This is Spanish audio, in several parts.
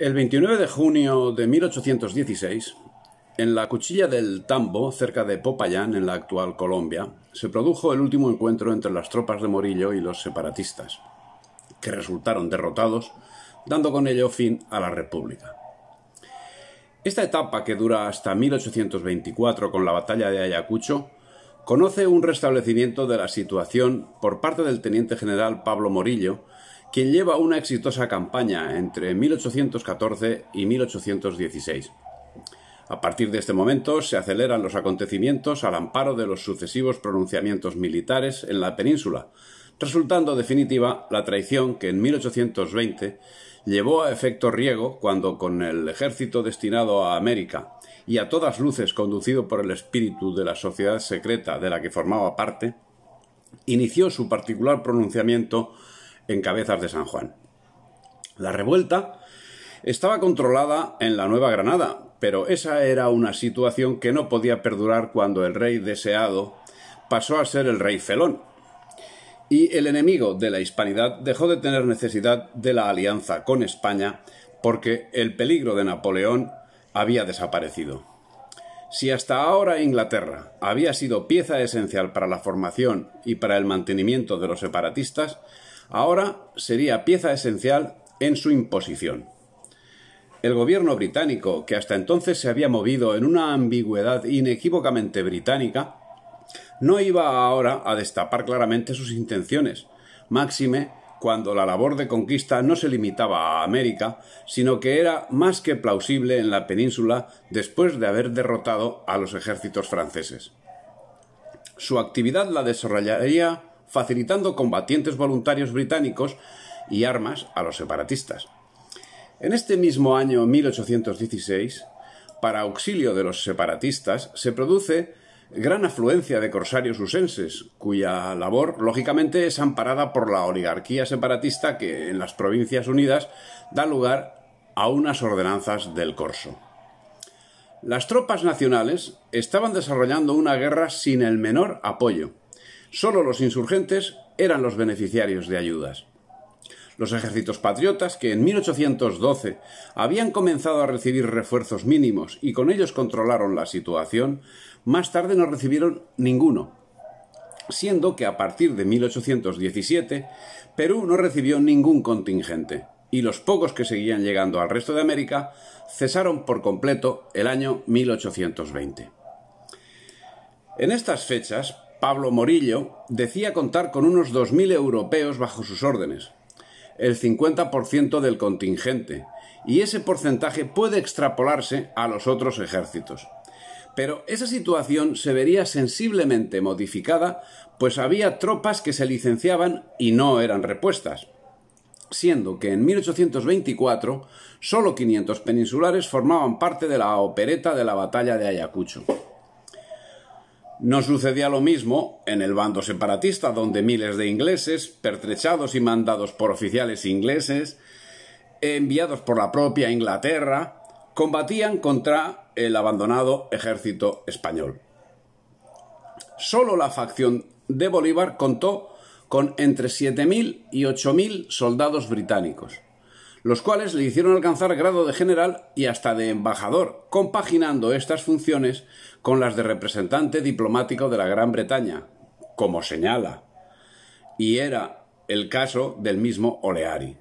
El 29 de junio de 1816, en la cuchilla del Tambo, cerca de Popayán, en la actual Colombia, se produjo el último encuentro entre las tropas de Morillo y los separatistas, que resultaron derrotados, dando con ello fin a la República. Esta etapa, que dura hasta 1824 con la batalla de Ayacucho, conoce un restablecimiento de la situación por parte del teniente general Pablo Morillo, quien lleva una exitosa campaña entre 1814 y 1816. A partir de este momento se aceleran los acontecimientos al amparo de los sucesivos pronunciamientos militares en la península, resultando definitiva la traición que en 1820 llevó a efecto riego cuando con el ejército destinado a América y a todas luces conducido por el espíritu de la sociedad secreta de la que formaba parte, inició su particular pronunciamiento en Cabezas de San Juan. La revuelta estaba controlada en la Nueva Granada, pero esa era una situación que no podía perdurar cuando el rey deseado pasó a ser el rey felón. Y el enemigo de la hispanidad dejó de tener necesidad de la alianza con España porque el peligro de Napoleón había desaparecido. Si hasta ahora Inglaterra había sido pieza esencial para la formación y para el mantenimiento de los separatistas, ahora sería pieza esencial en su imposición. El gobierno británico, que hasta entonces se había movido en una ambigüedad inequívocamente británica, no iba ahora a destapar claramente sus intenciones, máxime cuando la labor de conquista no se limitaba a América, sino que era más que plausible en la península después de haber derrotado a los ejércitos franceses. Su actividad la desarrollaría facilitando combatientes voluntarios británicos y armas a los separatistas. En este mismo año 1816, para auxilio de los separatistas, se produce gran afluencia de corsarios usenses, cuya labor, lógicamente, es amparada por la oligarquía separatista que en las Provincias Unidas da lugar a unas ordenanzas del corso. Las tropas nacionales estaban desarrollando una guerra sin el menor apoyo, Solo los insurgentes eran los beneficiarios de ayudas. Los ejércitos patriotas, que en 1812 habían comenzado a recibir refuerzos mínimos y con ellos controlaron la situación, más tarde no recibieron ninguno, siendo que a partir de 1817 Perú no recibió ningún contingente y los pocos que seguían llegando al resto de América cesaron por completo el año 1820. En estas fechas, Pablo Morillo, decía contar con unos 2.000 europeos bajo sus órdenes, el 50% del contingente, y ese porcentaje puede extrapolarse a los otros ejércitos. Pero esa situación se vería sensiblemente modificada, pues había tropas que se licenciaban y no eran repuestas, siendo que en 1824 solo 500 peninsulares formaban parte de la opereta de la batalla de Ayacucho. No sucedía lo mismo en el bando separatista, donde miles de ingleses, pertrechados y mandados por oficiales ingleses, enviados por la propia Inglaterra, combatían contra el abandonado ejército español. Solo la facción de Bolívar contó con entre 7.000 y 8.000 soldados británicos los cuales le hicieron alcanzar grado de general y hasta de embajador, compaginando estas funciones con las de representante diplomático de la Gran Bretaña, como señala, y era el caso del mismo Oleari.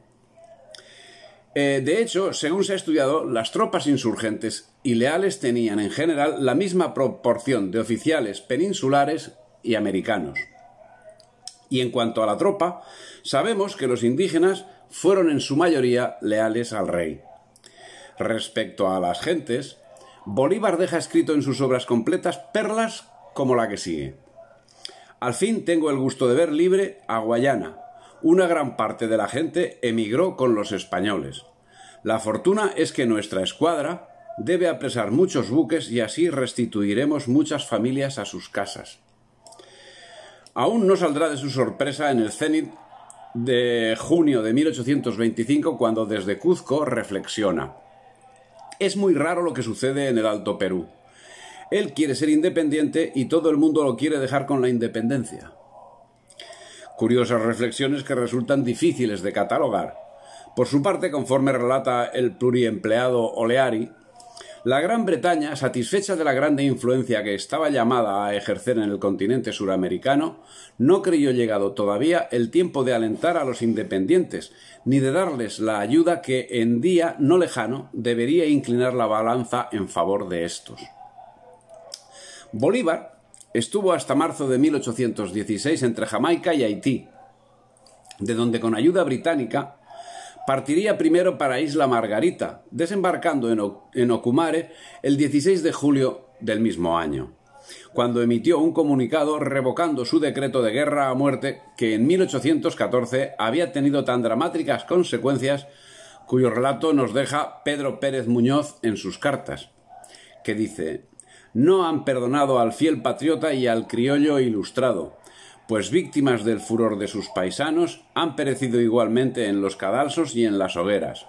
Eh, de hecho, según se ha estudiado, las tropas insurgentes y leales tenían en general la misma proporción de oficiales peninsulares y americanos. Y en cuanto a la tropa, sabemos que los indígenas fueron en su mayoría leales al rey. Respecto a las gentes, Bolívar deja escrito en sus obras completas perlas como la que sigue. Al fin tengo el gusto de ver libre a Guayana. Una gran parte de la gente emigró con los españoles. La fortuna es que nuestra escuadra debe apresar muchos buques y así restituiremos muchas familias a sus casas. Aún no saldrá de su sorpresa en el cenit de junio de 1825 cuando desde Cuzco reflexiona. Es muy raro lo que sucede en el Alto Perú. Él quiere ser independiente y todo el mundo lo quiere dejar con la independencia. Curiosas reflexiones que resultan difíciles de catalogar. Por su parte, conforme relata el pluriempleado Oleari, la Gran Bretaña, satisfecha de la grande influencia que estaba llamada a ejercer en el continente suramericano, no creyó llegado todavía el tiempo de alentar a los independientes, ni de darles la ayuda que en día no lejano debería inclinar la balanza en favor de estos. Bolívar estuvo hasta marzo de 1816 entre Jamaica y Haití, de donde con ayuda británica Partiría primero para Isla Margarita, desembarcando en, Ocumare el 16 de julio del mismo año, cuando emitió un comunicado revocando su decreto de guerra a muerte que en 1814 había tenido tan dramáticas consecuencias cuyo relato nos deja Pedro Pérez Muñoz en sus cartas, que dice No han perdonado al fiel patriota y al criollo ilustrado, pues víctimas del furor de sus paisanos han perecido igualmente en los cadalsos y en las hogueras.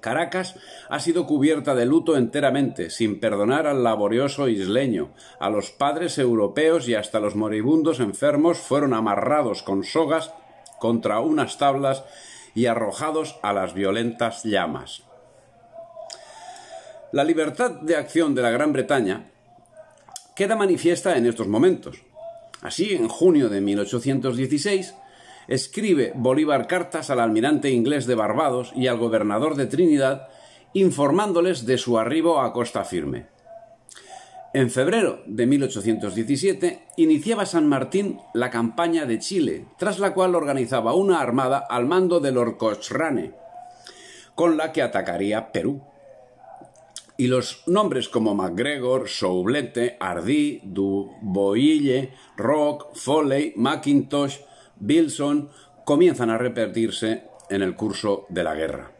Caracas ha sido cubierta de luto enteramente, sin perdonar al laborioso isleño. A los padres europeos y hasta los moribundos enfermos fueron amarrados con sogas contra unas tablas y arrojados a las violentas llamas. La libertad de acción de la Gran Bretaña queda manifiesta en estos momentos. Así, en junio de 1816, escribe Bolívar cartas al almirante inglés de Barbados y al gobernador de Trinidad informándoles de su arribo a Costa Firme. En febrero de 1817 iniciaba San Martín la campaña de Chile, tras la cual organizaba una armada al mando de Lord Cochrane, con la que atacaría Perú y los nombres como MacGregor, Soublette, Hardy, Duboille, Rock, Foley, McIntosh, Bilson comienzan a repetirse en el curso de la guerra.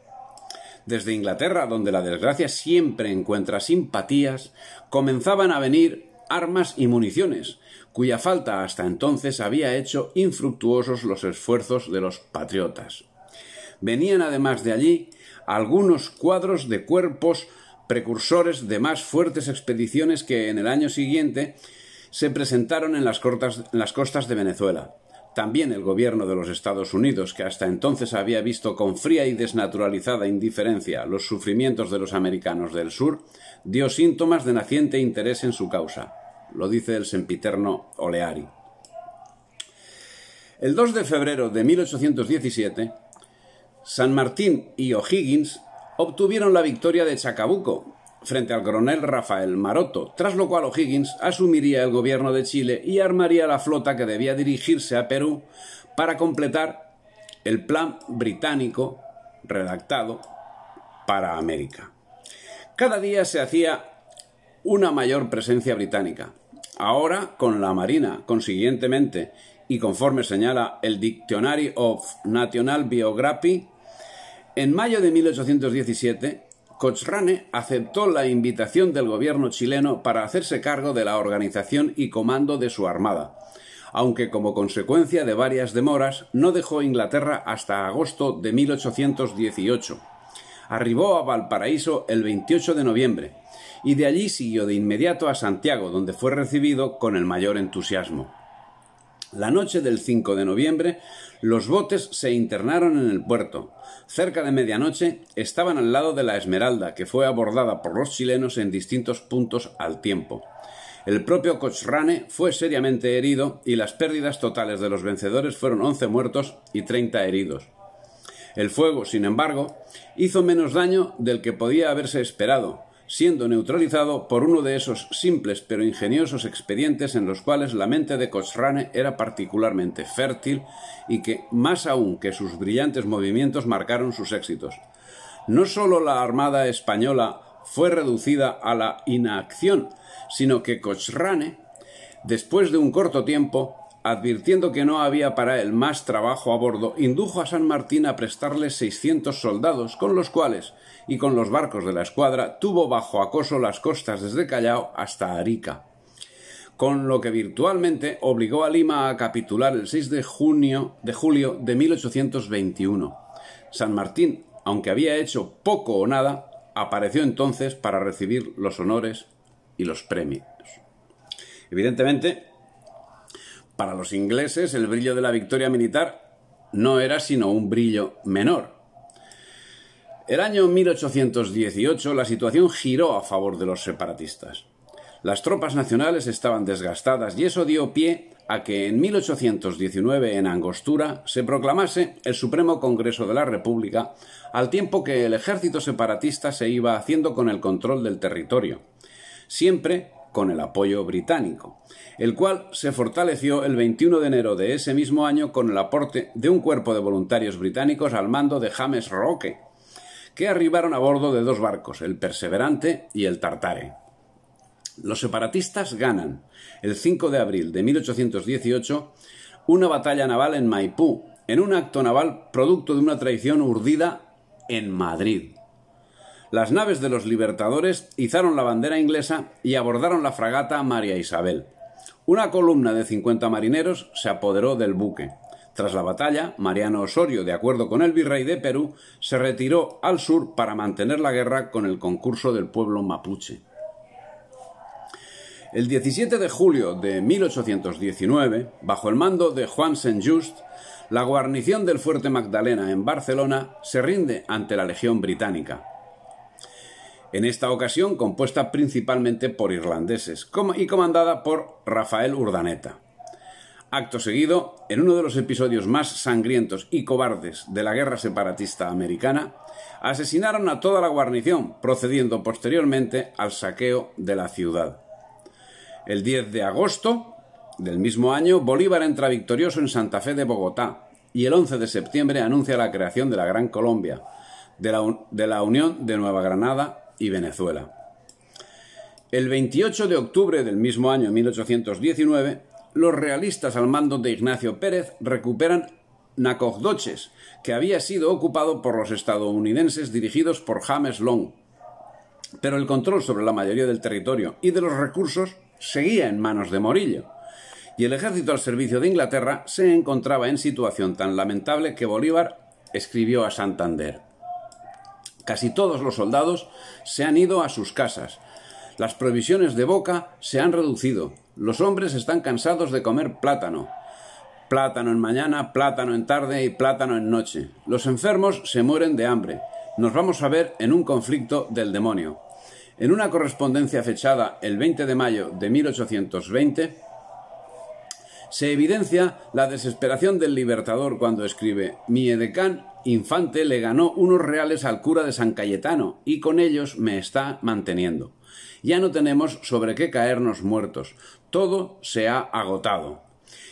Desde Inglaterra, donde la desgracia siempre encuentra simpatías, comenzaban a venir armas y municiones, cuya falta hasta entonces había hecho infructuosos los esfuerzos de los patriotas. Venían además de allí algunos cuadros de cuerpos precursores de más fuertes expediciones que en el año siguiente se presentaron en las, las costas de Venezuela. También el gobierno de los Estados Unidos, que hasta entonces había visto con fría y desnaturalizada indiferencia los sufrimientos de los americanos del sur, dio síntomas de naciente interés en su causa. Lo dice el sempiterno Oleari. El 2 de febrero de 1817, San Martín y O'Higgins obtuvieron la victoria de Chacabuco frente al coronel Rafael Maroto, tras lo cual O'Higgins asumiría el gobierno de Chile y armaría la flota que debía dirigirse a Perú para completar el plan británico redactado para América. Cada día se hacía una mayor presencia británica, ahora con la Marina, consiguientemente, y conforme señala el Dictionary of National Biography, en mayo de 1817, Cochrane aceptó la invitación del gobierno chileno para hacerse cargo de la organización y comando de su armada, aunque como consecuencia de varias demoras no dejó Inglaterra hasta agosto de 1818. Arribó a Valparaíso el 28 de noviembre y de allí siguió de inmediato a Santiago, donde fue recibido con el mayor entusiasmo. La noche del 5 de noviembre los botes se internaron en el puerto. Cerca de medianoche estaban al lado de la Esmeralda, que fue abordada por los chilenos en distintos puntos al tiempo. El propio Cochrane fue seriamente herido y las pérdidas totales de los vencedores fueron 11 muertos y 30 heridos. El fuego, sin embargo, hizo menos daño del que podía haberse esperado, siendo neutralizado por uno de esos simples pero ingeniosos expedientes en los cuales la mente de Cochrane era particularmente fértil y que, más aún que sus brillantes movimientos, marcaron sus éxitos. No sólo la Armada española fue reducida a la inacción, sino que Cochrane, después de un corto tiempo, advirtiendo que no había para él más trabajo a bordo, indujo a San Martín a prestarle 600 soldados, con los cuales, y con los barcos de la escuadra, tuvo bajo acoso las costas desde Callao hasta Arica. Con lo que virtualmente obligó a Lima a capitular el 6 de, junio, de julio de 1821. San Martín, aunque había hecho poco o nada, apareció entonces para recibir los honores y los premios. Evidentemente, para los ingleses el brillo de la victoria militar no era sino un brillo menor. El año 1818 la situación giró a favor de los separatistas. Las tropas nacionales estaban desgastadas y eso dio pie a que en 1819 en Angostura se proclamase el Supremo Congreso de la República, al tiempo que el ejército separatista se iba haciendo con el control del territorio, siempre con el apoyo británico, el cual se fortaleció el 21 de enero de ese mismo año con el aporte de un cuerpo de voluntarios británicos al mando de James Roque, que arribaron a bordo de dos barcos, el Perseverante y el Tartare. Los separatistas ganan, el 5 de abril de 1818, una batalla naval en Maipú, en un acto naval producto de una traición urdida en Madrid las naves de los libertadores izaron la bandera inglesa y abordaron la fragata María Isabel. Una columna de 50 marineros se apoderó del buque. Tras la batalla, Mariano Osorio, de acuerdo con el virrey de Perú, se retiró al sur para mantener la guerra con el concurso del pueblo mapuche. El 17 de julio de 1819, bajo el mando de Juan Saint Just, la guarnición del fuerte Magdalena en Barcelona se rinde ante la Legión Británica en esta ocasión compuesta principalmente por irlandeses y comandada por Rafael Urdaneta. Acto seguido, en uno de los episodios más sangrientos y cobardes de la guerra separatista americana, asesinaron a toda la guarnición, procediendo posteriormente al saqueo de la ciudad. El 10 de agosto del mismo año, Bolívar entra victorioso en Santa Fe de Bogotá y el 11 de septiembre anuncia la creación de la Gran Colombia, de la, Unión de Nueva Granada y Venezuela. El 28 de octubre del mismo año 1819, los realistas al mando de Ignacio Pérez recuperan Nacogdoches, que había sido ocupado por los estadounidenses dirigidos por James Long. Pero el control sobre la mayoría del territorio y de los recursos seguía en manos de Morillo, y el ejército al servicio de Inglaterra se encontraba en situación tan lamentable que Bolívar escribió a Santander Casi todos los soldados se han ido a sus casas. Las provisiones de boca se han reducido. Los hombres están cansados de comer plátano. Plátano en mañana, plátano en tarde y plátano en noche. Los enfermos se mueren de hambre. Nos vamos a ver en un conflicto del demonio. En una correspondencia fechada el 20 de mayo de 1820, se evidencia la desesperación del libertador cuando escribe Mi edecán infante le ganó unos reales al cura de San Cayetano y con ellos me está manteniendo. Ya no tenemos sobre qué caernos muertos. Todo se ha agotado.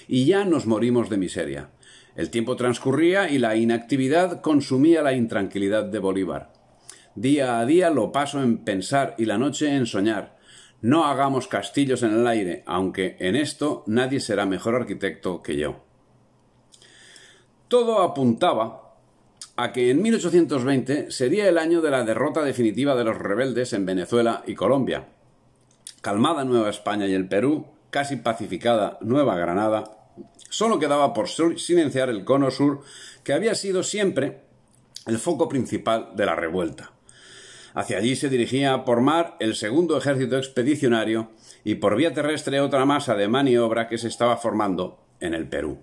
Y ya nos morimos de miseria. El tiempo transcurría y la inactividad consumía la intranquilidad de Bolívar. Día a día lo paso en pensar y la noche en soñar, no hagamos castillos en el aire, aunque en esto nadie será mejor arquitecto que yo. Todo apuntaba a que en 1820 sería el año de la derrota definitiva de los rebeldes en Venezuela y Colombia. Calmada Nueva España y el Perú, casi pacificada Nueva Granada, solo quedaba por silenciar el cono sur que había sido siempre el foco principal de la revuelta. Hacia allí se dirigía por mar el segundo ejército expedicionario y por vía terrestre otra masa de maniobra que se estaba formando en el Perú.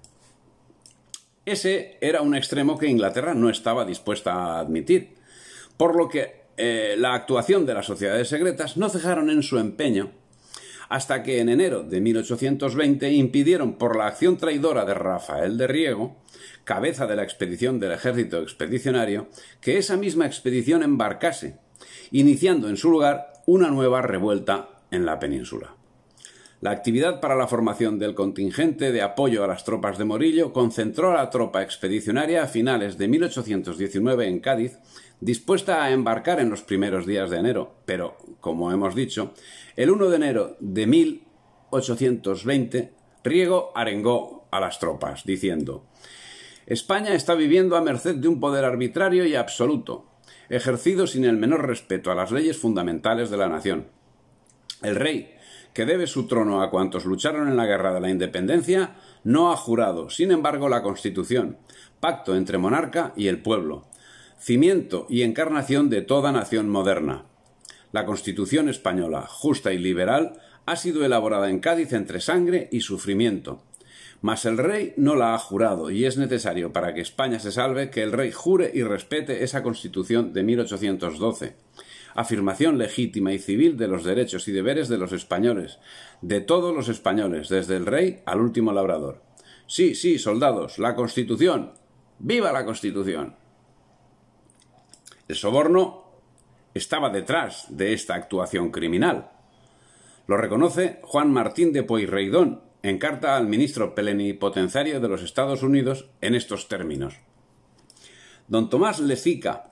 Ese era un extremo que Inglaterra no estaba dispuesta a admitir, por lo que eh, la actuación de las sociedades secretas no cejaron en su empeño hasta que en enero de 1820 impidieron por la acción traidora de Rafael de Riego, cabeza de la expedición del ejército expedicionario, que esa misma expedición embarcase, iniciando en su lugar una nueva revuelta en la península. La actividad para la formación del contingente de apoyo a las tropas de Morillo concentró a la tropa expedicionaria a finales de 1819 en Cádiz, dispuesta a embarcar en los primeros días de enero, pero, como hemos dicho, el 1 de enero de 1820, Riego arengó a las tropas, diciendo España está viviendo a merced de un poder arbitrario y absoluto, ejercido sin el menor respeto a las leyes fundamentales de la nación. El rey, que debe su trono a cuantos lucharon en la guerra de la independencia, no ha jurado, sin embargo, la Constitución, pacto entre monarca y el pueblo, cimiento y encarnación de toda nación moderna. La Constitución española, justa y liberal, ha sido elaborada en Cádiz entre sangre y sufrimiento, mas el rey no la ha jurado, y es necesario para que España se salve que el rey jure y respete esa Constitución de 1812 afirmación legítima y civil de los derechos y deberes de los españoles, de todos los españoles, desde el rey al último labrador. Sí, sí, soldados, la Constitución. ¡Viva la Constitución! El soborno estaba detrás de esta actuación criminal. Lo reconoce Juan Martín de Poirreidón, en carta al ministro plenipotenciario de los Estados Unidos en estos términos. Don Tomás Lezica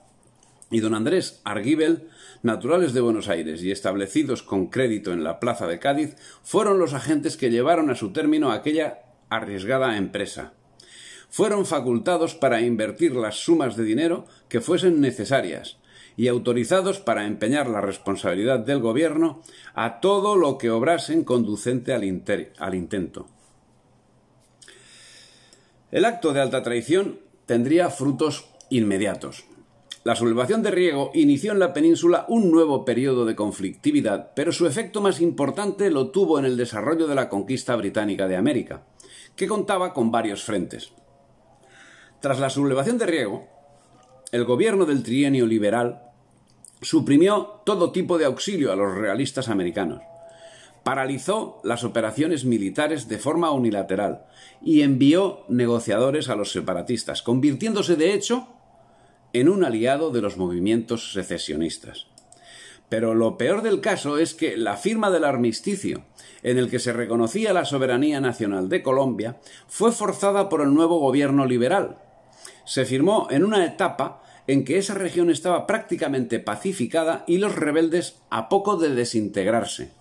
y don Andrés Argibel, naturales de Buenos Aires y establecidos con crédito en la Plaza de Cádiz, fueron los agentes que llevaron a su término aquella arriesgada empresa. Fueron facultados para invertir las sumas de dinero que fuesen necesarias, y autorizados para empeñar la responsabilidad del gobierno a todo lo que obrasen conducente al, intento. El acto de alta traición tendría frutos inmediatos. La sublevación de Riego inició en la península un nuevo periodo de conflictividad, pero su efecto más importante lo tuvo en el desarrollo de la conquista británica de América, que contaba con varios frentes. Tras la sublevación de Riego, el gobierno del trienio liberal suprimió todo tipo de auxilio a los realistas americanos, paralizó las operaciones militares de forma unilateral y envió negociadores a los separatistas, convirtiéndose de hecho en un aliado de los movimientos secesionistas. Pero lo peor del caso es que la firma del armisticio, en el que se reconocía la soberanía nacional de Colombia, fue forzada por el nuevo gobierno liberal, se firmó en una etapa en que esa región estaba prácticamente pacificada y los rebeldes a poco de desintegrarse.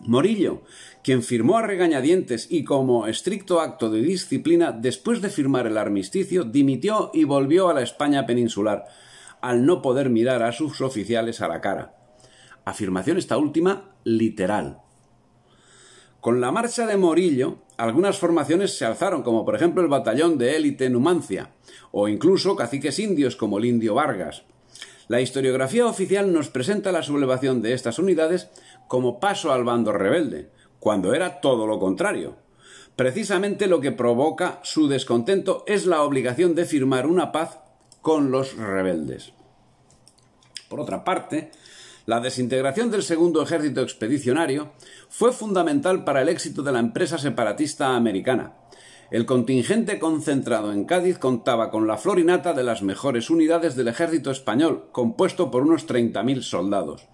Morillo, quien firmó a regañadientes y como estricto acto de disciplina, después de firmar el armisticio, dimitió y volvió a la España peninsular, al no poder mirar a sus oficiales a la cara. Afirmación esta última literal. Con la marcha de Morillo, algunas formaciones se alzaron, como por ejemplo el batallón de élite Numancia, o incluso caciques indios como el indio Vargas. La historiografía oficial nos presenta la sublevación de estas unidades como paso al bando rebelde, cuando era todo lo contrario. Precisamente lo que provoca su descontento es la obligación de firmar una paz con los rebeldes. Por otra parte, la desintegración del segundo ejército expedicionario fue fundamental para el éxito de la empresa separatista americana. El contingente concentrado en Cádiz contaba con la florinata de las mejores unidades del ejército español, compuesto por unos 30.000 soldados.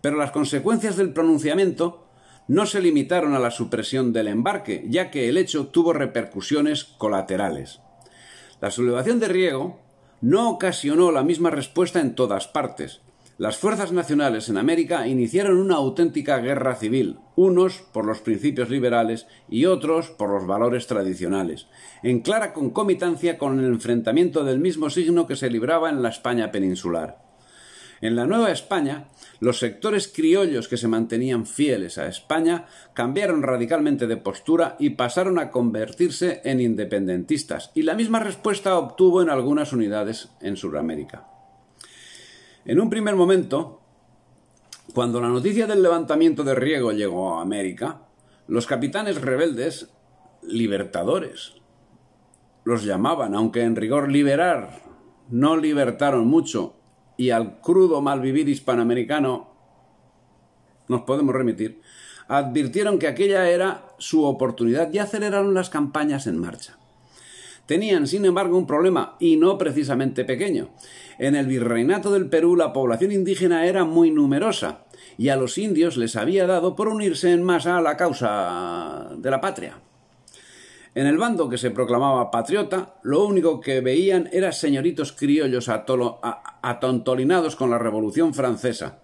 Pero las consecuencias del pronunciamiento no se limitaron a la supresión del embarque, ya que el hecho tuvo repercusiones colaterales. La sublevación de Riego no ocasionó la misma respuesta en todas partes, las fuerzas nacionales en América iniciaron una auténtica guerra civil, unos por los principios liberales y otros por los valores tradicionales, en clara concomitancia con el enfrentamiento del mismo signo que se libraba en la España peninsular. En la Nueva España, los sectores criollos que se mantenían fieles a España cambiaron radicalmente de postura y pasaron a convertirse en independentistas, y la misma respuesta obtuvo en algunas unidades en Sudamérica. En un primer momento, cuando la noticia del levantamiento de Riego llegó a América, los capitanes rebeldes, libertadores, los llamaban, aunque en rigor liberar no libertaron mucho y al crudo malvivir hispanoamericano nos podemos remitir, advirtieron que aquella era su oportunidad y aceleraron las campañas en marcha tenían sin embargo un problema, y no precisamente pequeño. En el virreinato del Perú la población indígena era muy numerosa, y a los indios les había dado por unirse en masa a la causa de la patria. En el bando que se proclamaba patriota, lo único que veían eran señoritos criollos atontolinados con la Revolución Francesa,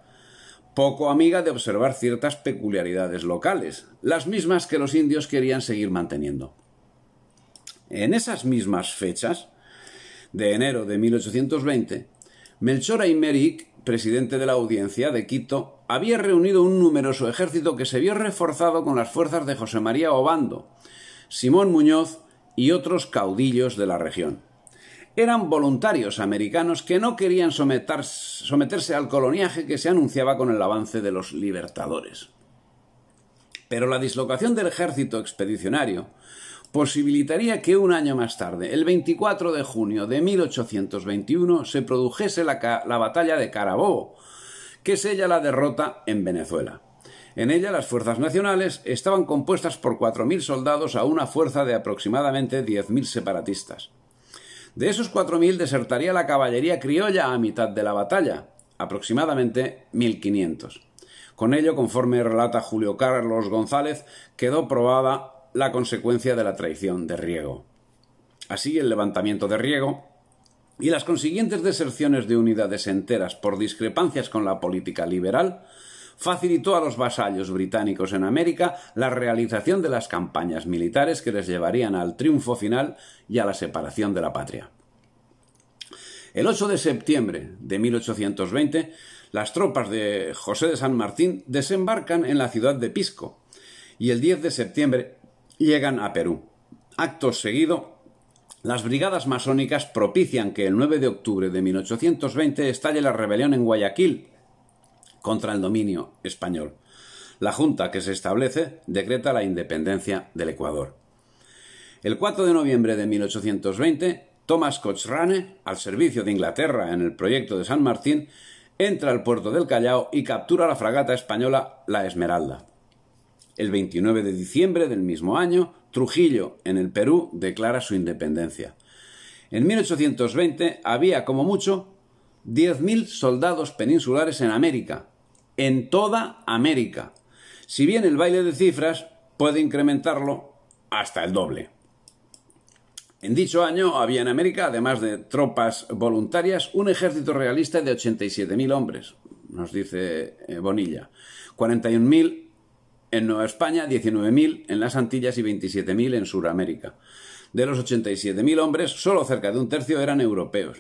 poco amiga de observar ciertas peculiaridades locales, las mismas que los indios querían seguir manteniendo. En esas mismas fechas, de enero de 1820, Melchor Aymerich, presidente de la Audiencia de Quito, había reunido un numeroso ejército que se vio reforzado con las fuerzas de José María Obando, Simón Muñoz y otros caudillos de la región. Eran voluntarios americanos que no querían someterse al coloniaje que se anunciaba con el avance de los libertadores. Pero la dislocación del ejército expedicionario, posibilitaría que un año más tarde, el 24 de junio de 1821, se produjese la, batalla de Carabobo, que es ella la derrota en Venezuela. En ella las fuerzas nacionales estaban compuestas por 4.000 soldados a una fuerza de aproximadamente 10.000 separatistas. De esos 4.000 desertaría la caballería criolla a mitad de la batalla, aproximadamente 1.500. Con ello, conforme relata Julio Carlos González, quedó probada la consecuencia de la traición de Riego. Así, el levantamiento de Riego y las consiguientes deserciones de unidades enteras por discrepancias con la política liberal facilitó a los vasallos británicos en América la realización de las campañas militares que les llevarían al triunfo final y a la separación de la patria. El 8 de septiembre de 1820, las tropas de José de San Martín desembarcan en la ciudad de Pisco y el 10 de septiembre llegan a Perú. Acto seguido, las brigadas masónicas propician que el 9 de octubre de 1820 estalle la rebelión en Guayaquil contra el dominio español. La Junta que se establece decreta la independencia del Ecuador. El 4 de noviembre de 1820, Thomas Cochrane, al servicio de Inglaterra en el proyecto de San Martín, entra al puerto del Callao y captura la fragata española La Esmeralda. El 29 de diciembre del mismo año, Trujillo, en el Perú, declara su independencia. En 1820 había, como mucho, 10.000 soldados peninsulares en América, en toda América. Si bien el baile de cifras puede incrementarlo hasta el doble. En dicho año había en América, además de tropas voluntarias, un ejército realista de 87.000 hombres, nos dice eh, Bonilla, 41.000 en Nueva España, 19.000 en las Antillas y 27.000 en Sudamérica. De los 87.000 hombres, solo cerca de un tercio eran europeos.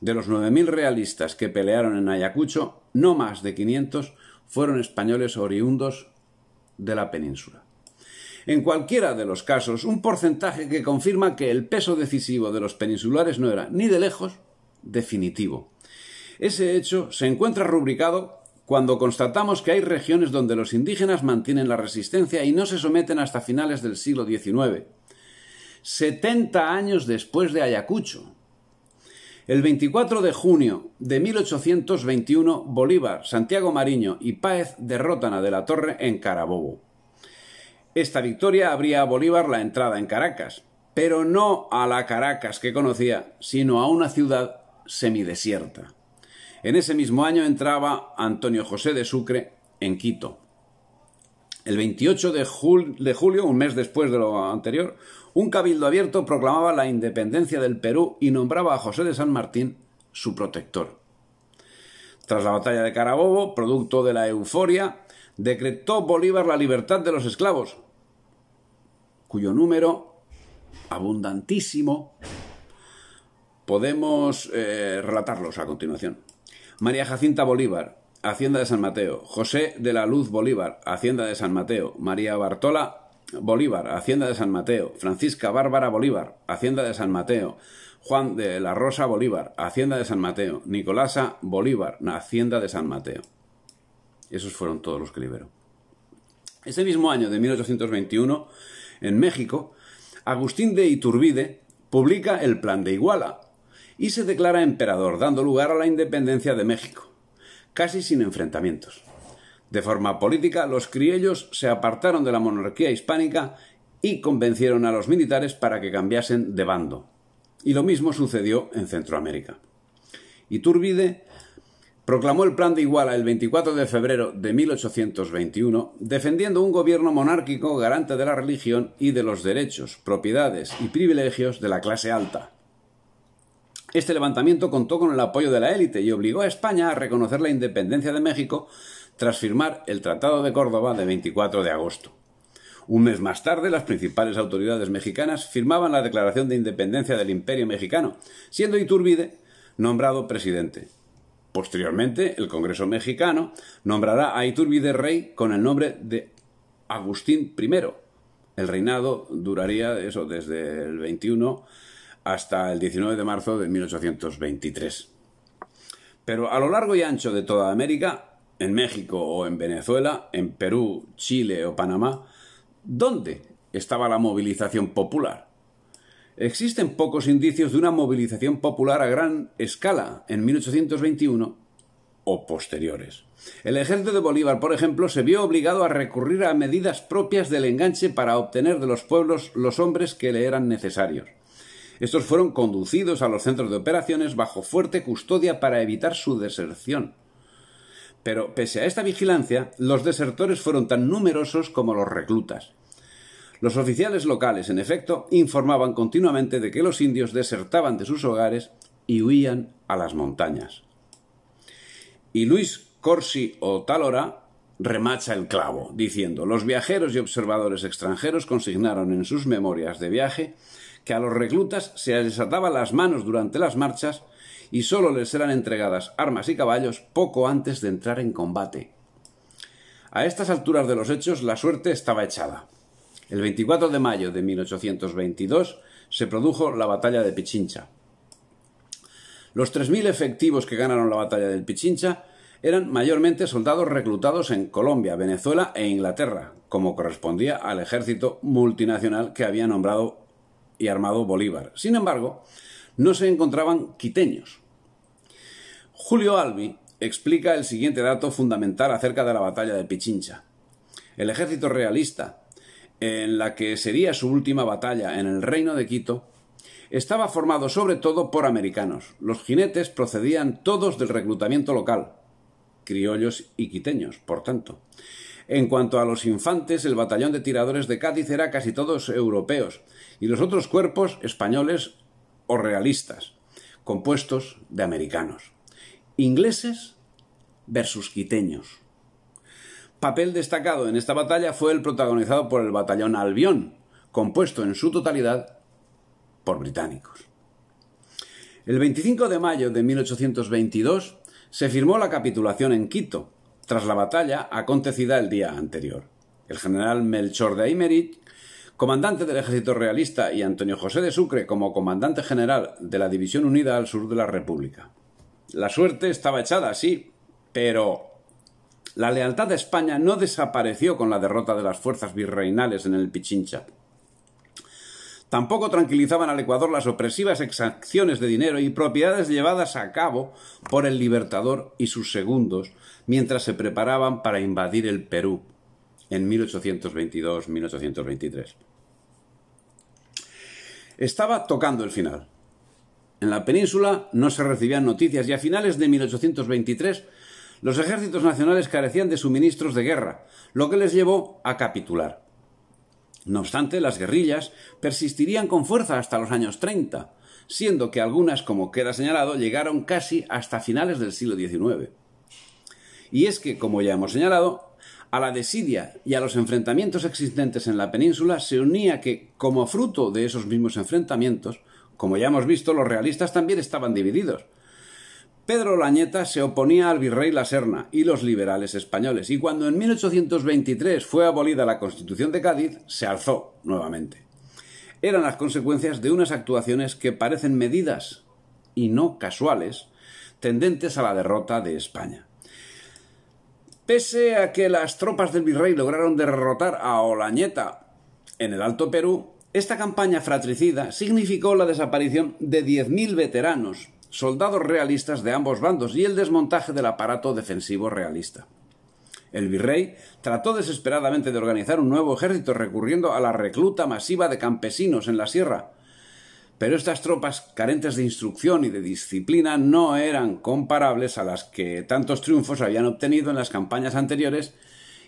De los 9.000 realistas que pelearon en Ayacucho, no más de 500 fueron españoles oriundos de la península. En cualquiera de los casos, un porcentaje que confirma que el peso decisivo de los peninsulares no era, ni de lejos, definitivo. Ese hecho se encuentra rubricado cuando constatamos que hay regiones donde los indígenas mantienen la resistencia y no se someten hasta finales del siglo XIX, 70 años después de Ayacucho. El 24 de junio de 1821, Bolívar, Santiago Mariño y Páez derrotan a De la Torre en Carabobo. Esta victoria abría a Bolívar la entrada en Caracas, pero no a la Caracas que conocía, sino a una ciudad semidesierta. En ese mismo año entraba Antonio José de Sucre en Quito. El 28 de, julio, un mes después de lo anterior, un cabildo abierto proclamaba la independencia del Perú y nombraba a José de San Martín su protector. Tras la batalla de Carabobo, producto de la euforia, decretó Bolívar la libertad de los esclavos, cuyo número abundantísimo podemos eh, relatarlos a continuación. María Jacinta Bolívar, Hacienda de San Mateo. José de la Luz Bolívar, Hacienda de San Mateo. María Bartola Bolívar, Hacienda de San Mateo. Francisca Bárbara Bolívar, Hacienda de San Mateo. Juan de la Rosa Bolívar, Hacienda de San Mateo. Nicolasa Bolívar, Hacienda de San Mateo. Esos fueron todos los que liberó. Ese mismo año de 1821, en México, Agustín de Iturbide publica el Plan de Iguala, y se declara emperador, dando lugar a la independencia de México, casi sin enfrentamientos. De forma política, los criollos se apartaron de la monarquía hispánica y convencieron a los militares para que cambiasen de bando. Y lo mismo sucedió en Centroamérica. Iturbide proclamó el Plan de Iguala el 24 de febrero de 1821, defendiendo un gobierno monárquico garante de la religión y de los derechos, propiedades y privilegios de la clase alta, este levantamiento contó con el apoyo de la élite y obligó a España a reconocer la independencia de México tras firmar el Tratado de Córdoba de 24 de agosto. Un mes más tarde, las principales autoridades mexicanas firmaban la Declaración de Independencia del Imperio Mexicano, siendo Iturbide nombrado presidente. Posteriormente, el Congreso mexicano nombrará a Iturbide rey con el nombre de Agustín I. El reinado duraría eso desde el 21 hasta el 19 de marzo de 1823. Pero a lo largo y ancho de toda América, en México o en Venezuela, en Perú, Chile o Panamá, ¿dónde estaba la movilización popular? Existen pocos indicios de una movilización popular a gran escala en 1821 o posteriores. El ejército de Bolívar, por ejemplo, se vio obligado a recurrir a medidas propias del enganche para obtener de los pueblos los hombres que le eran necesarios. Estos fueron conducidos a los centros de operaciones bajo fuerte custodia para evitar su deserción. Pero pese a esta vigilancia, los desertores fueron tan numerosos como los reclutas. Los oficiales locales, en efecto, informaban continuamente de que los indios desertaban de sus hogares y huían a las montañas. Y Luis Corsi o Talora remacha el clavo, diciendo los viajeros y observadores extranjeros consignaron en sus memorias de viaje que a los reclutas se les ataba las manos durante las marchas y sólo les eran entregadas armas y caballos poco antes de entrar en combate. A estas alturas de los hechos la suerte estaba echada. El 24 de mayo de 1822 se produjo la batalla de Pichincha. Los 3.000 efectivos que ganaron la batalla del Pichincha eran mayormente soldados reclutados en Colombia, Venezuela e Inglaterra, como correspondía al ejército multinacional que había nombrado y armado Bolívar. Sin embargo, no se encontraban quiteños. Julio Albi explica el siguiente dato fundamental acerca de la batalla de Pichincha. El ejército realista, en la que sería su última batalla en el reino de Quito, estaba formado sobre todo por americanos. Los jinetes procedían todos del reclutamiento local, criollos y quiteños, por tanto. En cuanto a los infantes, el batallón de tiradores de Cádiz era casi todos europeos y los otros cuerpos españoles o realistas, compuestos de americanos. Ingleses versus quiteños. Papel destacado en esta batalla fue el protagonizado por el batallón Albión, compuesto en su totalidad por británicos. El 25 de mayo de 1822 se firmó la capitulación en Quito, tras la batalla acontecida el día anterior. El general Melchor de Aymerich, comandante del ejército realista, y Antonio José de Sucre como comandante general de la División Unida al sur de la República. La suerte estaba echada, sí, pero la lealtad de España no desapareció con la derrota de las fuerzas virreinales en el Pichincha. Tampoco tranquilizaban al Ecuador las opresivas exacciones de dinero y propiedades llevadas a cabo por el libertador y sus segundos mientras se preparaban para invadir el Perú en 1822-1823. Estaba tocando el final. En la península no se recibían noticias y a finales de 1823 los ejércitos nacionales carecían de suministros de guerra, lo que les llevó a capitular. No obstante, las guerrillas persistirían con fuerza hasta los años 30, siendo que algunas, como queda señalado, llegaron casi hasta finales del siglo XIX. Y es que, como ya hemos señalado, a la desidia y a los enfrentamientos existentes en la península se unía que, como fruto de esos mismos enfrentamientos, como ya hemos visto, los realistas también estaban divididos. Pedro Lañeta se oponía al virrey La Serna y los liberales españoles, y cuando en 1823 fue abolida la Constitución de Cádiz, se alzó nuevamente. Eran las consecuencias de unas actuaciones que parecen medidas, y no casuales, tendentes a la derrota de España. Pese a que las tropas del virrey lograron derrotar a Olañeta en el Alto Perú, esta campaña fratricida significó la desaparición de 10.000 veteranos, soldados realistas de ambos bandos y el desmontaje del aparato defensivo realista. El virrey trató desesperadamente de organizar un nuevo ejército recurriendo a la recluta masiva de campesinos en la sierra, pero estas tropas, carentes de instrucción y de disciplina, no eran comparables a las que tantos triunfos habían obtenido en las campañas anteriores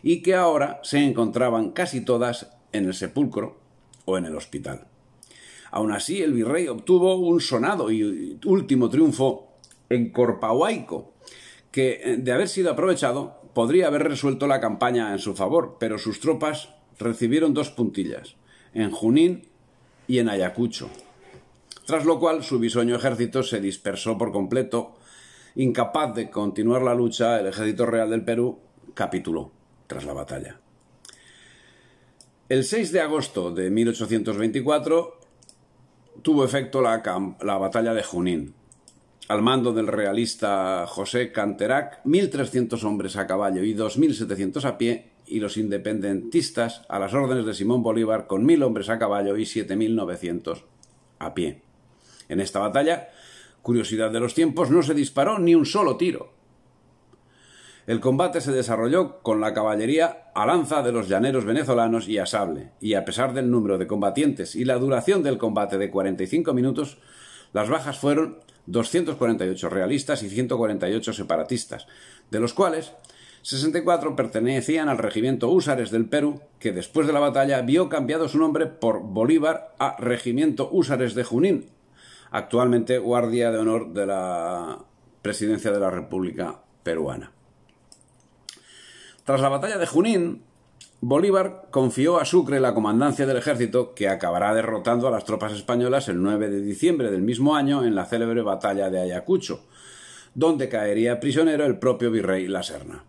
y que ahora se encontraban casi todas en el sepulcro o en el hospital. Aun así, el virrey obtuvo un sonado y último triunfo en Corpahuaico, que, eh, de haber sido aprovechado, podría haber resuelto la campaña en su favor, pero sus tropas recibieron dos puntillas, en Junín y en Ayacucho, tras lo cual su bisoño ejército se dispersó por completo. Incapaz de continuar la lucha, el ejército real del Perú capituló tras la batalla. El 6 de agosto de 1824 tuvo efecto la, batalla de Junín. Al mando del realista José Canterac, 1.300 hombres a caballo y 2.700 a pie y los independentistas a las órdenes de Simón Bolívar con 1.000 hombres a caballo y 7.900 a pie. En esta batalla, curiosidad de los tiempos, no se disparó ni un solo tiro. El combate se desarrolló con la caballería a lanza de los llaneros venezolanos y a sable, y a pesar del número de combatientes y la duración del combate de 45 minutos, las bajas fueron 248 realistas y 148 separatistas, de los cuales 64 pertenecían al regimiento Húsares del Perú, que después de la batalla vio cambiado su nombre por Bolívar a Regimiento Húsares de Junín, actualmente guardia de honor de la presidencia de la República Peruana. Tras la batalla de Junín, Bolívar confió a Sucre la comandancia del ejército que acabará derrotando a las tropas españolas el 9 de diciembre del mismo año en la célebre batalla de Ayacucho, donde caería prisionero el propio virrey La Serna.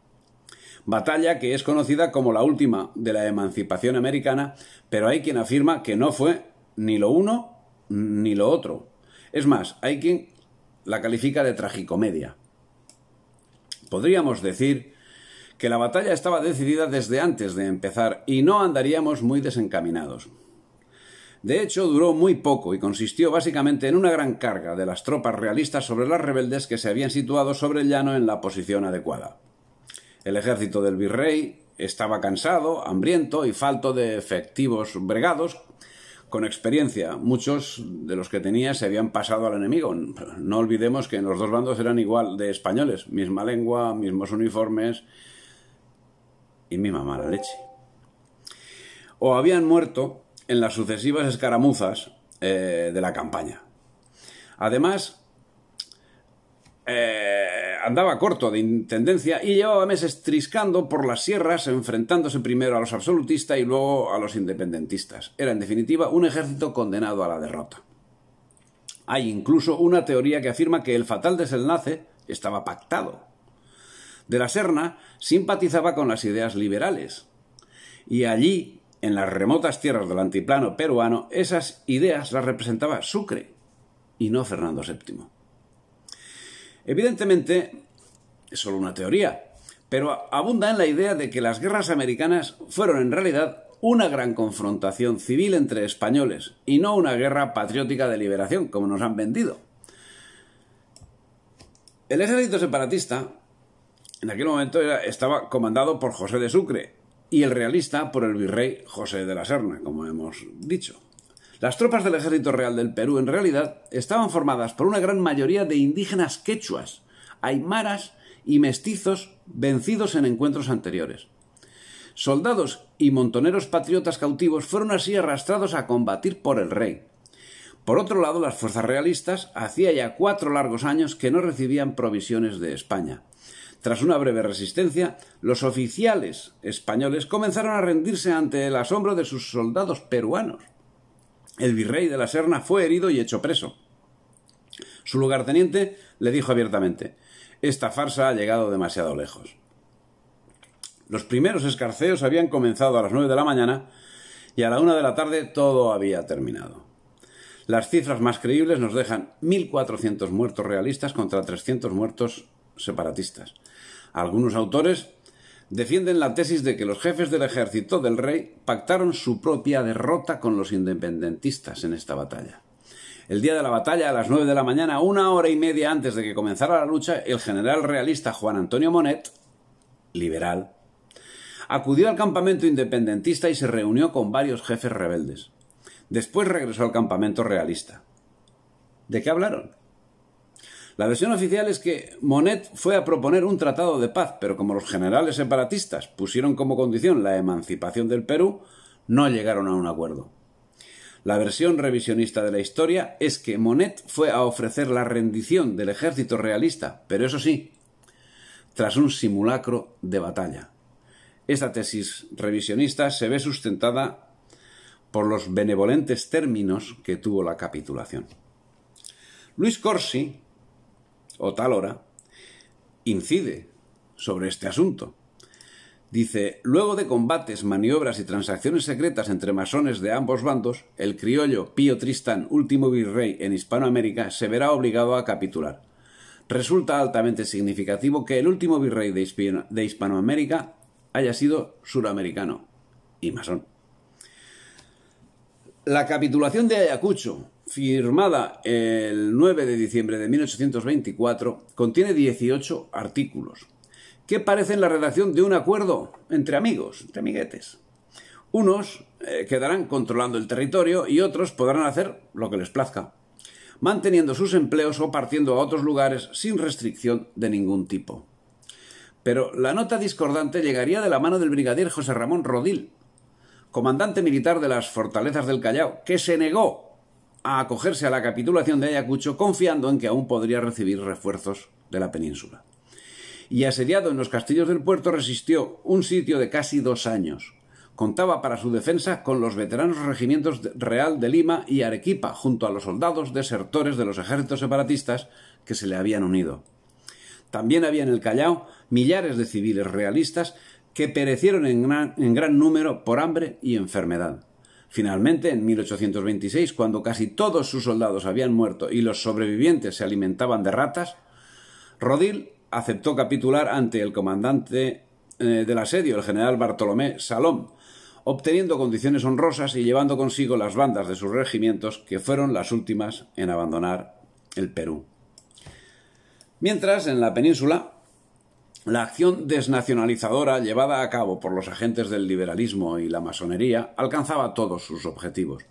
Batalla que es conocida como la última de la emancipación americana, pero hay quien afirma que no fue ni lo uno ni lo otro, es más, hay quien la califica de tragicomedia. Podríamos decir que la batalla estaba decidida desde antes de empezar y no andaríamos muy desencaminados. De hecho, duró muy poco y consistió básicamente en una gran carga de las tropas realistas sobre las rebeldes que se habían situado sobre el llano en la posición adecuada. El ejército del virrey estaba cansado, hambriento y falto de efectivos bregados con experiencia. Muchos de los que tenía se habían pasado al enemigo. No olvidemos que en los dos bandos eran igual de españoles, misma lengua, mismos uniformes y mi mamá la leche. O habían muerto en las sucesivas escaramuzas eh, de la campaña. Además, eh, andaba corto de intendencia y llevaba meses triscando por las sierras, enfrentándose primero a los absolutistas y luego a los independentistas. Era, en definitiva, un ejército condenado a la derrota. Hay incluso una teoría que afirma que el fatal desenlace estaba pactado. De la Serna simpatizaba con las ideas liberales. Y allí, en las remotas tierras del antiplano peruano, esas ideas las representaba Sucre y no Fernando VII. Evidentemente, es solo una teoría, pero abunda en la idea de que las guerras americanas fueron en realidad una gran confrontación civil entre españoles y no una guerra patriótica de liberación, como nos han vendido. El ejército separatista en aquel momento estaba comandado por José de Sucre y el realista por el virrey José de la Serna, como hemos dicho. Las tropas del Ejército Real del Perú en realidad estaban formadas por una gran mayoría de indígenas quechuas, aymaras y mestizos vencidos en encuentros anteriores. Soldados y montoneros patriotas cautivos fueron así arrastrados a combatir por el rey. Por otro lado, las fuerzas realistas hacía ya cuatro largos años que no recibían provisiones de España. Tras una breve resistencia, los oficiales españoles comenzaron a rendirse ante el asombro de sus soldados peruanos el virrey de la Serna fue herido y hecho preso. Su lugarteniente le dijo abiertamente Esta farsa ha llegado demasiado lejos. Los primeros escarceos habían comenzado a las nueve de la mañana y a la una de la tarde todo había terminado. Las cifras más creíbles nos dejan 1.400 muertos realistas contra 300 muertos separatistas. Algunos autores defienden la tesis de que los jefes del ejército del rey pactaron su propia derrota con los independentistas en esta batalla. El día de la batalla, a las nueve de la mañana, una hora y media antes de que comenzara la lucha, el general realista Juan Antonio Monet, liberal, acudió al campamento independentista y se reunió con varios jefes rebeldes. Después regresó al campamento realista. ¿De qué hablaron? La versión oficial es que Monet fue a proponer un tratado de paz, pero como los generales separatistas pusieron como condición la emancipación del Perú, no llegaron a un acuerdo. La versión revisionista de la historia es que Monet fue a ofrecer la rendición del ejército realista, pero eso sí, tras un simulacro de batalla. Esta tesis revisionista se ve sustentada por los benevolentes términos que tuvo la capitulación. Luis Corsi, o tal hora, incide sobre este asunto. Dice, luego de combates, maniobras y transacciones secretas entre masones de ambos bandos, el criollo Pío Tristán, último virrey en Hispanoamérica, se verá obligado a capitular. Resulta altamente significativo que el último virrey de, de Hispanoamérica haya sido suramericano y masón. La capitulación de Ayacucho, firmada el 9 de diciembre de 1824, contiene 18 artículos que parecen la redacción de un acuerdo entre amigos, entre amiguetes. Unos eh, quedarán controlando el territorio y otros podrán hacer lo que les plazca, manteniendo sus empleos o partiendo a otros lugares sin restricción de ningún tipo. Pero la nota discordante llegaría de la mano del brigadier José Ramón Rodil, comandante militar de las fortalezas del Callao, que se negó a acogerse a la capitulación de Ayacucho confiando en que aún podría recibir refuerzos de la península. Y asediado en los castillos del puerto resistió un sitio de casi dos años. Contaba para su defensa con los veteranos regimientos Real de Lima y Arequipa, junto a los soldados desertores de los ejércitos separatistas que se le habían unido. También había en el Callao millares de civiles realistas que perecieron en gran, en gran número por hambre y enfermedad. Finalmente, en 1826, cuando casi todos sus soldados habían muerto y los sobrevivientes se alimentaban de ratas, Rodil aceptó capitular ante el comandante eh, del asedio, el general Bartolomé Salom, obteniendo condiciones honrosas y llevando consigo las bandas de sus regimientos, que fueron las últimas en abandonar el Perú. Mientras, en la península, la acción desnacionalizadora llevada a cabo por los agentes del liberalismo y la masonería alcanzaba todos sus objetivos.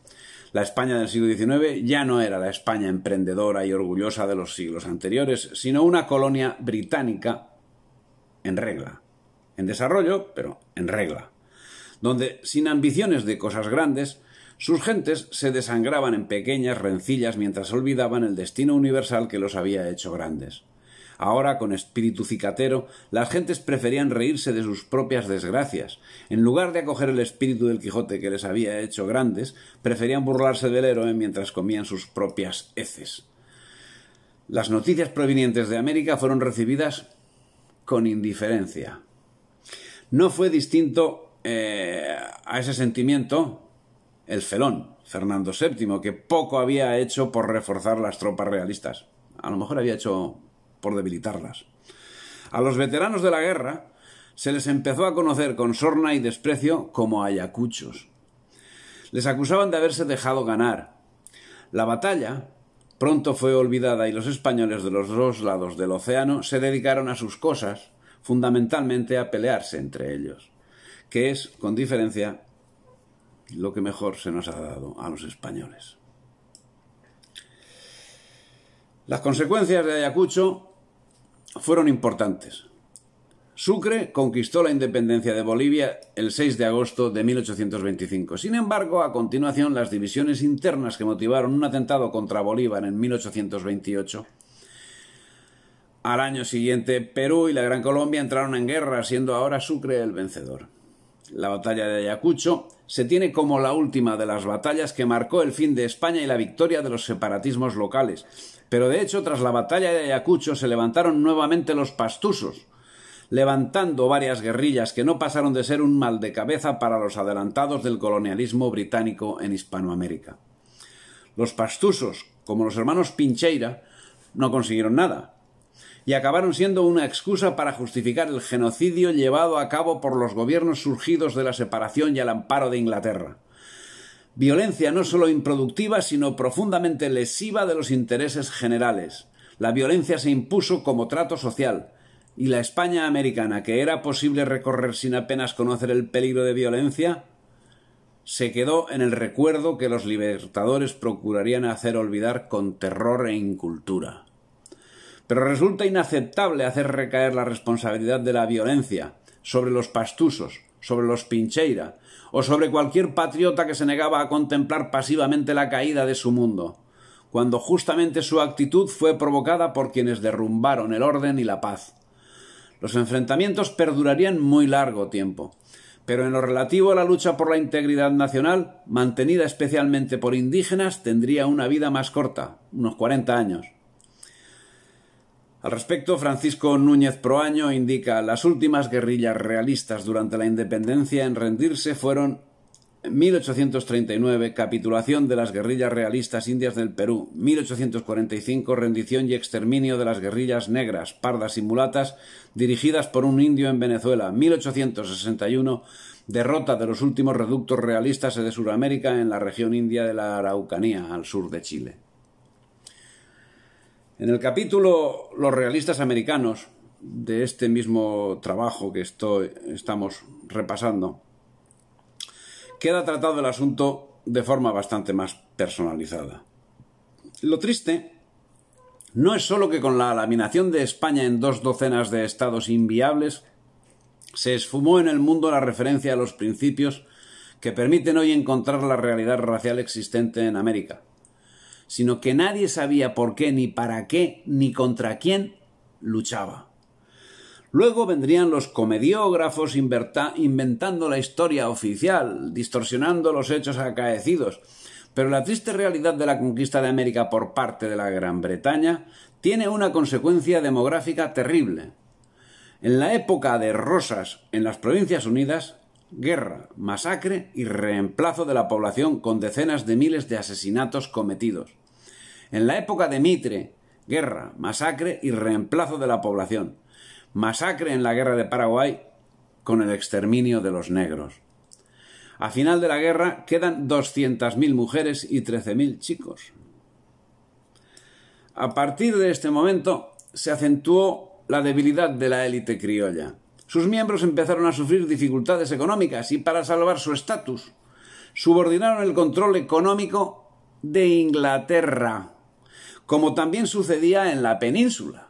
La España del siglo XIX ya no era la España emprendedora y orgullosa de los siglos anteriores, sino una colonia británica en regla. En desarrollo, pero en regla. Donde, sin ambiciones de cosas grandes, sus gentes se desangraban en pequeñas rencillas mientras olvidaban el destino universal que los había hecho grandes. Ahora, con espíritu cicatero, las gentes preferían reírse de sus propias desgracias. En lugar de acoger el espíritu del Quijote que les había hecho grandes, preferían burlarse del héroe mientras comían sus propias heces. Las noticias provenientes de América fueron recibidas con indiferencia. No fue distinto eh, a ese sentimiento el felón, Fernando VII, que poco había hecho por reforzar las tropas realistas. A lo mejor había hecho por debilitarlas. A los veteranos de la guerra se les empezó a conocer con sorna y desprecio como ayacuchos. Les acusaban de haberse dejado ganar. La batalla pronto fue olvidada y los españoles de los dos lados del océano se dedicaron a sus cosas, fundamentalmente a pelearse entre ellos, que es, con diferencia, lo que mejor se nos ha dado a los españoles. Las consecuencias de Ayacucho fueron importantes. Sucre conquistó la independencia de Bolivia el 6 de agosto de 1825. Sin embargo, a continuación, las divisiones internas que motivaron un atentado contra Bolívar en 1828 al año siguiente, Perú y la Gran Colombia entraron en guerra, siendo ahora Sucre el vencedor la batalla de Ayacucho, se tiene como la última de las batallas que marcó el fin de España y la victoria de los separatismos locales. Pero de hecho, tras la batalla de Ayacucho se levantaron nuevamente los pastusos, levantando varias guerrillas que no pasaron de ser un mal de cabeza para los adelantados del colonialismo británico en Hispanoamérica. Los pastusos, como los hermanos Pincheira, no consiguieron nada, y acabaron siendo una excusa para justificar el genocidio llevado a cabo por los gobiernos surgidos de la separación y al amparo de Inglaterra. Violencia no solo improductiva, sino profundamente lesiva de los intereses generales. La violencia se impuso como trato social, y la España americana, que era posible recorrer sin apenas conocer el peligro de violencia, se quedó en el recuerdo que los libertadores procurarían hacer olvidar con terror e incultura. Pero resulta inaceptable hacer recaer la responsabilidad de la violencia sobre los pastusos, sobre los pincheira, o sobre cualquier patriota que se negaba a contemplar pasivamente la caída de su mundo, cuando justamente su actitud fue provocada por quienes derrumbaron el orden y la paz. Los enfrentamientos perdurarían muy largo tiempo, pero en lo relativo a la lucha por la integridad nacional, mantenida especialmente por indígenas, tendría una vida más corta, unos cuarenta años. Al respecto, Francisco Núñez Proaño indica las últimas guerrillas realistas durante la independencia en rendirse fueron 1839, capitulación de las guerrillas realistas indias del Perú, 1845, rendición y exterminio de las guerrillas negras, pardas y mulatas, dirigidas por un indio en Venezuela, 1861, derrota de los últimos reductos realistas de Sudamérica en la región india de la Araucanía, al sur de Chile. En el capítulo Los realistas americanos, de este mismo trabajo que estamos repasando, queda tratado el asunto de forma bastante más personalizada. Lo triste no es solo que con la laminación de España en dos docenas de estados inviables se esfumó en el mundo la referencia a los principios que permiten hoy encontrar la realidad racial existente en América, sino que nadie sabía por qué, ni para qué, ni contra quién luchaba. Luego vendrían los comediógrafos inventando la historia oficial, distorsionando los hechos acaecidos, pero la triste realidad de la conquista de América por parte de la Gran Bretaña tiene una consecuencia demográfica terrible. En la época de Rosas, en las Provincias Unidas, guerra, masacre y reemplazo de la población con decenas de miles de asesinatos cometidos. En la época de Mitre, guerra, masacre y reemplazo de la población. Masacre en la guerra de Paraguay con el exterminio de los negros. A final de la guerra quedan 200.000 mujeres y 13.000 chicos. A partir de este momento se acentuó la debilidad de la élite criolla sus miembros empezaron a sufrir dificultades económicas y para salvar su estatus subordinaron el control económico de Inglaterra, como también sucedía en la península.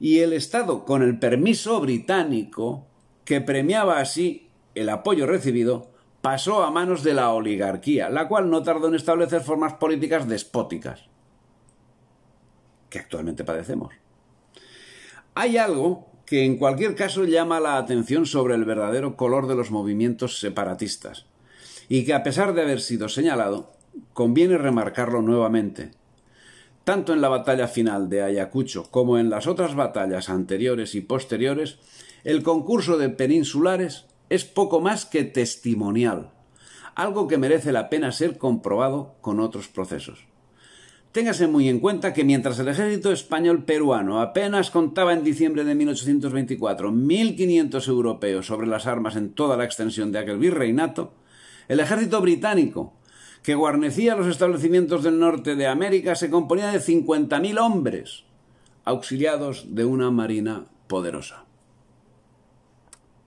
Y el Estado, con el permiso británico, que premiaba así el apoyo recibido, pasó a manos de la oligarquía, la cual no tardó en establecer formas políticas despóticas que actualmente padecemos. Hay algo que en cualquier caso llama la atención sobre el verdadero color de los movimientos separatistas, y que a pesar de haber sido señalado, conviene remarcarlo nuevamente. Tanto en la batalla final de Ayacucho como en las otras batallas anteriores y posteriores, el concurso de peninsulares es poco más que testimonial, algo que merece la pena ser comprobado con otros procesos. Téngase muy en cuenta que mientras el ejército español peruano apenas contaba en diciembre de 1824 1.500 europeos sobre las armas en toda la extensión de aquel virreinato, el ejército británico, que guarnecía los establecimientos del norte de América, se componía de 50.000 hombres, auxiliados de una marina poderosa.